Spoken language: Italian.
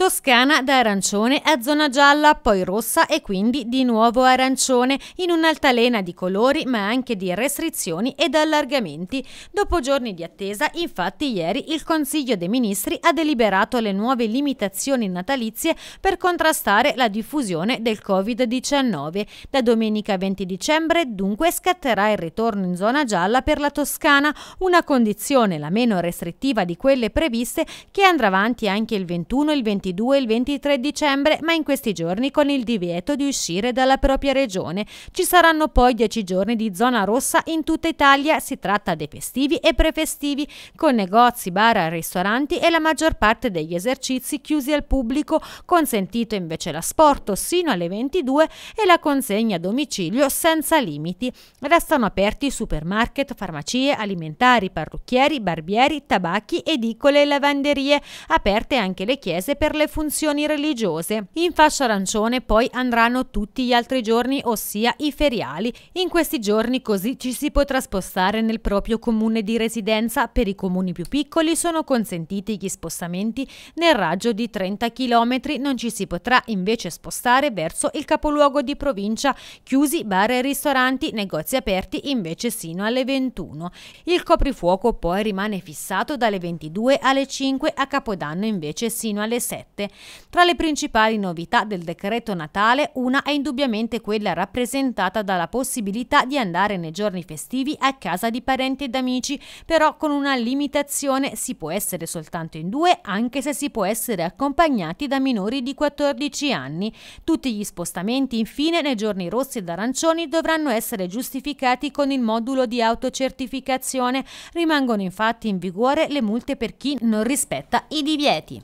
Toscana da arancione a zona gialla, poi rossa e quindi di nuovo arancione, in un'altalena di colori ma anche di restrizioni ed allargamenti. Dopo giorni di attesa, infatti ieri il Consiglio dei Ministri ha deliberato le nuove limitazioni natalizie per contrastare la diffusione del Covid-19. Da domenica 20 dicembre dunque scatterà il ritorno in zona gialla per la Toscana, una condizione la meno restrittiva di quelle previste che andrà avanti anche il 21 e il 22 22 e il 23 dicembre, ma in questi giorni con il divieto di uscire dalla propria regione. Ci saranno poi 10 giorni di zona rossa in tutta Italia, si tratta dei festivi e prefestivi, con negozi, bar, ristoranti e la maggior parte degli esercizi chiusi al pubblico, consentito invece l'asporto sino alle 22 e la consegna a domicilio senza limiti. Restano aperti supermarket, farmacie, alimentari, parrucchieri, barbieri, tabacchi, edicole e lavanderie, aperte anche le chiese per la le funzioni religiose. In fascia arancione poi andranno tutti gli altri giorni, ossia i feriali. In questi giorni così ci si potrà spostare nel proprio comune di residenza. Per i comuni più piccoli sono consentiti gli spostamenti nel raggio di 30 km, non ci si potrà invece spostare verso il capoluogo di provincia, chiusi bar e ristoranti, negozi aperti invece sino alle 21. Il coprifuoco poi rimane fissato dalle 22 alle 5, a Capodanno invece sino alle 7. 2007. Tra le principali novità del decreto natale, una è indubbiamente quella rappresentata dalla possibilità di andare nei giorni festivi a casa di parenti ed amici, però con una limitazione si può essere soltanto in due, anche se si può essere accompagnati da minori di 14 anni. Tutti gli spostamenti, infine, nei giorni rossi ed arancioni dovranno essere giustificati con il modulo di autocertificazione. Rimangono infatti in vigore le multe per chi non rispetta i divieti.